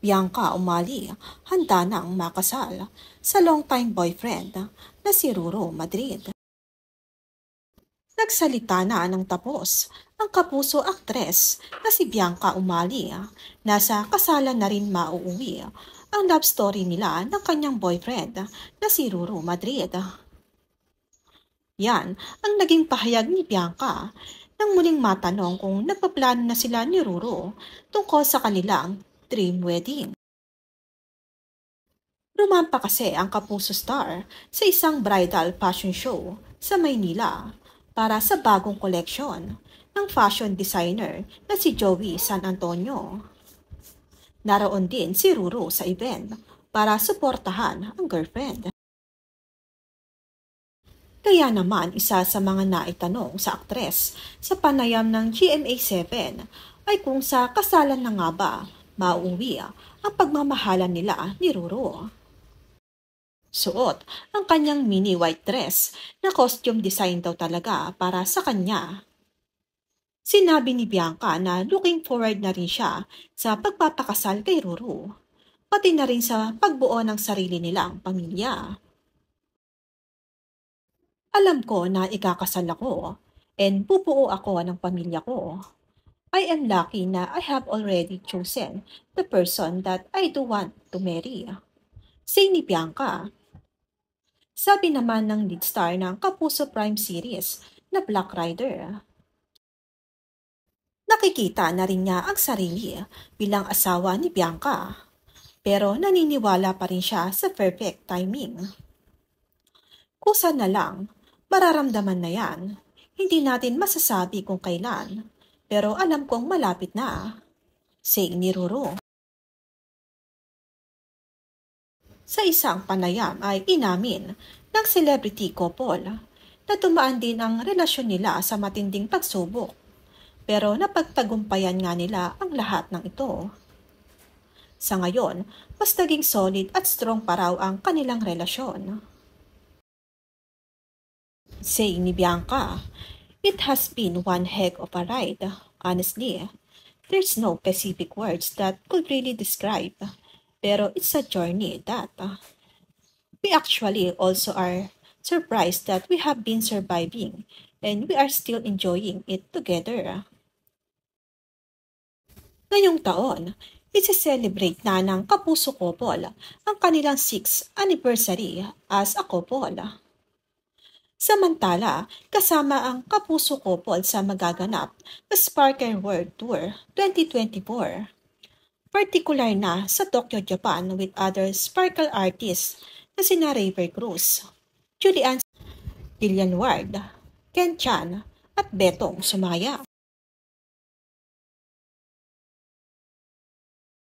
Bianca umali, handa na ang makasal sa long-time boyfriend na si Ruro Madrid. Nagsalita na ng tapos ang kapuso aktres na si Bianca Umali. Nasa kasalan na rin mauuwi ang love story nila ng kanyang boyfriend na si Ruro Madrid. Yan ang naging pahayag ni Bianca nang muling matanong kung nagpaplano na sila ni Ruro tungkol sa kanilang dream wedding. Rumampa kasi ang Kapuso Star sa isang bridal fashion show sa Maynila para sa bagong koleksyon ng fashion designer na si Joey San Antonio. Naroon din si Ruru sa event para suportahan ang girlfriend. Kaya naman isa sa mga naitanong sa aktres sa panayam ng GMA7 ay kung sa kasalan na nga ba mauwi ah, ang pagmamahalan nila ah, ni Roro. Suot ang kanyang mini white dress na costume design daw talaga para sa kanya. Sinabi ni Bianca na looking forward na rin siya sa pagpapakasal kay Roro, pati na rin sa pagbuo ng sarili nilang pamilya. Alam ko na ikakasal ako and bubuo ako ng pamilya ko. I am lucky na I have already chosen the person that I do want to marry. Say ni Bianca. Sabi naman ng lead star ng Kapuso Prime series na Black Rider. Nakikita na rin niya ang sarili bilang asawa ni Bianca. Pero naniniwala pa rin siya sa perfect timing. Kusa na lang, mararamdaman na yan. Hindi natin masasabi kung kailan pero alam kong malapit na ah. Sig ni Ruro. Sa isang panayam ay inamin ng celebrity couple na tumaan din ang relasyon nila sa matinding pagsubok. Pero napagtagumpayan nga nila ang lahat ng ito. Sa ngayon, mas naging solid at strong paraw ang kanilang relasyon. Say ni Bianca It has been one heck of a ride, honestly. There's no specific words that could really describe, pero it's a journey that we actually also are surprised that we have been surviving and we are still enjoying it together. Ngayong taon, isi-celebrate na ng Kapuso Couple ang kanilang 6th anniversary as a couple. Samantala, kasama ang Kapuso Couple sa magaganap na Sparkle World Tour 2024. Partikular na sa Tokyo, Japan with other Sparkle artists na sina River Cruz, Julian Dillian Ward, Ken Chan, at Betong Sumaya.